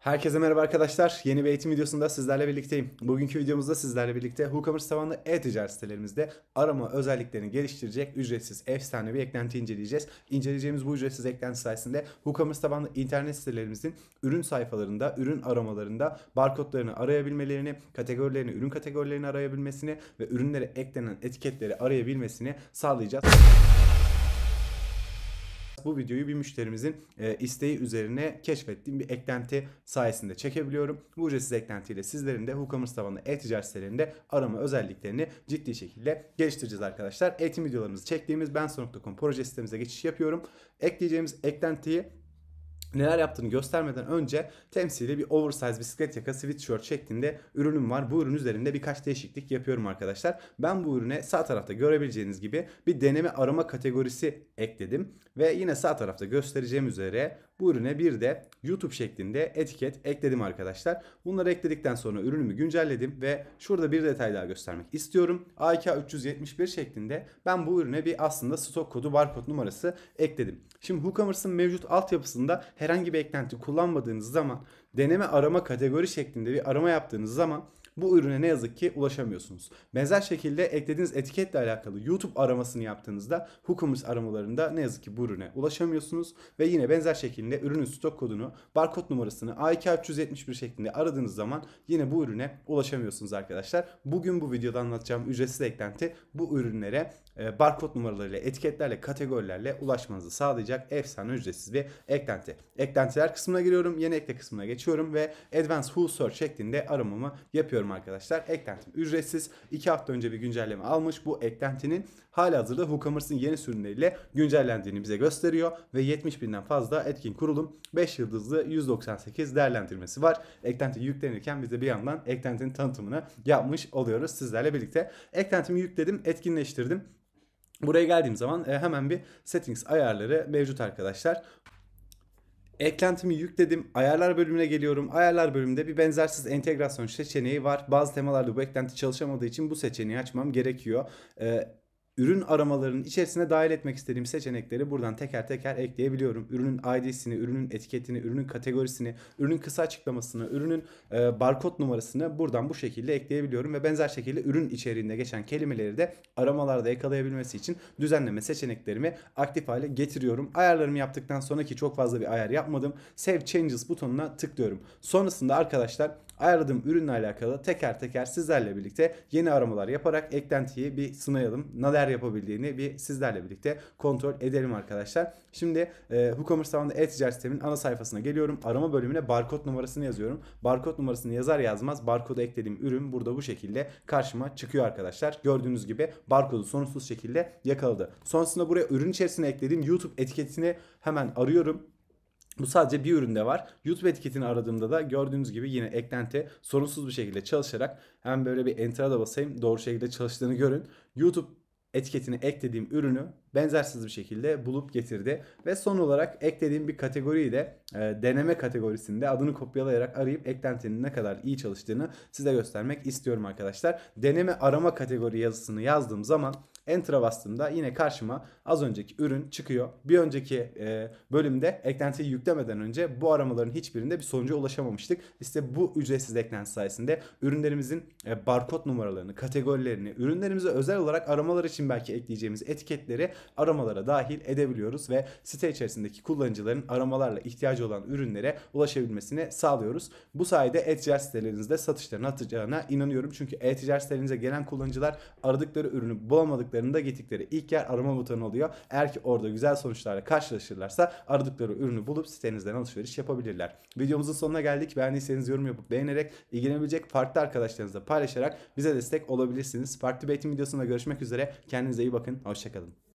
Herkese merhaba arkadaşlar. Yeni bir eğitim videosunda sizlerle birlikteyim. Bugünkü videomuzda sizlerle birlikte WooCommerce tabanlı e-ticaret sitelerimizde arama özelliklerini geliştirecek ücretsiz efsane bir eklenti inceleyeceğiz. İnceleyeceğimiz bu ücretsiz eklenti sayesinde WooCommerce tabanlı internet sitelerimizin ürün sayfalarında, ürün aramalarında barkodlarını arayabilmelerini, kategorilerini, ürün kategorilerini arayabilmesini ve ürünlere eklenen etiketleri arayabilmesini sağlayacağız bu videoyu bir müşterimizin e, isteği üzerine keşfettiğim bir eklenti sayesinde çekebiliyorum. Bu ücretsiz eklentiyle sizlerin de WooCommerce tabanlı e-ticaret sitelerinde arama özelliklerini ciddi şekilde geliştireceğiz arkadaşlar. Eğitim videolarımızı çektiğimiz bensonu.com proje sitemize geçiş yapıyorum. Ekleyeceğimiz eklentiyi neler yaptığını göstermeden önce temsili bir oversize bisiklet yaka sweatshirt şeklinde ürünüm var. Bu ürün üzerinde birkaç değişiklik yapıyorum arkadaşlar. Ben bu ürüne sağ tarafta görebileceğiniz gibi bir deneme arama kategorisi ekledim. Ve yine sağ tarafta göstereceğim üzere bu ürüne bir de YouTube şeklinde etiket ekledim arkadaşlar. Bunları ekledikten sonra ürünümü güncelledim ve şurada bir detay daha göstermek istiyorum. AK 371 şeklinde ben bu ürüne bir aslında stok kodu barkod numarası ekledim. Şimdi WooCommerce'ın mevcut altyapısında herhangi bir eklenti kullanmadığınız zaman deneme arama kategori şeklinde bir arama yaptığınız zaman bu ürüne ne yazık ki ulaşamıyorsunuz. Benzer şekilde eklediğiniz etiketle alakalı YouTube aramasını yaptığınızda WooCommerce aramalarında ne yazık ki bu ürüne ulaşamıyorsunuz ve yine benzer şekilde ürünün stok kodunu, barkod numarasını AK371 şeklinde aradığınız zaman yine bu ürüne ulaşamıyorsunuz arkadaşlar. Bugün bu videoda anlatacağım ücretsiz eklenti bu ürünlere e, barkod numaralarıyla, etiketlerle, kategorilerle ulaşmanızı sağlayacak efsane ücretsiz bir eklenti. Eklentiler kısmına giriyorum, yeni ekle kısmına geçiyorum ve Advanced Who Search şeklinde aramamı yapıyorum söyleyeceğim arkadaşlar. Eklentim ücretsiz. 2 hafta önce bir güncelleme almış. Bu eklentinin hala hazırda WooCommerce'ın yeni sürümleriyle güncellendiğini bize gösteriyor. Ve 70 binden fazla etkin kurulum 5 yıldızlı 198 değerlendirmesi var. Eklenti yüklenirken biz de bir yandan eklentinin tanıtımını yapmış oluyoruz sizlerle birlikte. Eklentimi yükledim, etkinleştirdim. Buraya geldiğim zaman e, hemen bir settings ayarları mevcut arkadaşlar. Eklentimi yükledim. Ayarlar bölümüne geliyorum. Ayarlar bölümünde bir benzersiz entegrasyon seçeneği var. Bazı temalarda bu eklenti çalışamadığı için bu seçeneği açmam gerekiyor. Ee, ürün aramalarının içerisine dahil etmek istediğim seçenekleri buradan teker teker ekleyebiliyorum. Ürünün ID'sini, ürünün etiketini, ürünün kategorisini, ürünün kısa açıklamasını, ürünün e, barkod numarasını buradan bu şekilde ekleyebiliyorum ve benzer şekilde ürün içeriğinde geçen kelimeleri de aramalarda yakalayabilmesi için düzenleme seçeneklerimi aktif hale getiriyorum. Ayarlarımı yaptıktan sonraki çok fazla bir ayar yapmadım. Save Changes butonuna tıklıyorum. Sonrasında arkadaşlar ayarladığım ürünle alakalı teker teker sizlerle birlikte yeni aramalar yaparak eklentiyi bir sınayalım. Neler yapabildiğini bir sizlerle birlikte kontrol edelim arkadaşlar. Şimdi e, WooCommerce tabanlı e-ticaret sistemin ana sayfasına geliyorum. Arama bölümüne barkod numarasını yazıyorum. Barkod numarasını yazar yazmaz barkoda eklediğim ürün burada bu şekilde karşıma çıkıyor arkadaşlar. Gördüğünüz gibi barkodu sonsuz şekilde yakaladı. Sonrasında buraya ürün içerisine eklediğim YouTube etiketini hemen arıyorum bu sadece bir üründe var. YouTube etiketini aradığımda da gördüğünüz gibi yine eklenti sorunsuz bir şekilde çalışarak hem böyle bir enter'a da basayım doğru şekilde çalıştığını görün. YouTube etiketini eklediğim ürünü benzersiz bir şekilde bulup getirdi. Ve son olarak eklediğim bir kategoriyi de e, deneme kategorisinde adını kopyalayarak arayıp eklentinin ne kadar iyi çalıştığını size göstermek istiyorum arkadaşlar. Deneme arama kategori yazısını yazdığım zaman Enter'a bastığımda yine karşıma az önceki ürün çıkıyor. Bir önceki e, bölümde eklentiyi yüklemeden önce bu aramaların hiçbirinde bir sonuca ulaşamamıştık. İşte bu ücretsiz eklenti sayesinde ürünlerimizin e, barkod numaralarını, kategorilerini, ürünlerimize özel olarak aramalar için belki ekleyeceğimiz etiketleri aramalara dahil edebiliyoruz ve site içerisindeki kullanıcıların aramalarla ihtiyacı olan ürünlere ulaşabilmesini sağlıyoruz. Bu sayede e-ticaret sitelerinizde satışlarını atacağına inanıyorum. Çünkü e-ticaret sitelerinize gelen kullanıcılar aradıkları ürünü bulamadıklarında gittikleri ilk yer arama butonu oluyor. Eğer ki orada güzel sonuçlarla karşılaşırlarsa aradıkları ürünü bulup sitenizden alışveriş yapabilirler. Videomuzun sonuna geldik. Beğendiyseniz yorum yapıp beğenerek ilgilenebilecek farklı arkadaşlarınızla paylaşarak bize destek olabilirsiniz. Farklı bir eğitim videosunda görüşmek üzere. Kendinize iyi bakın. Hoşçakalın.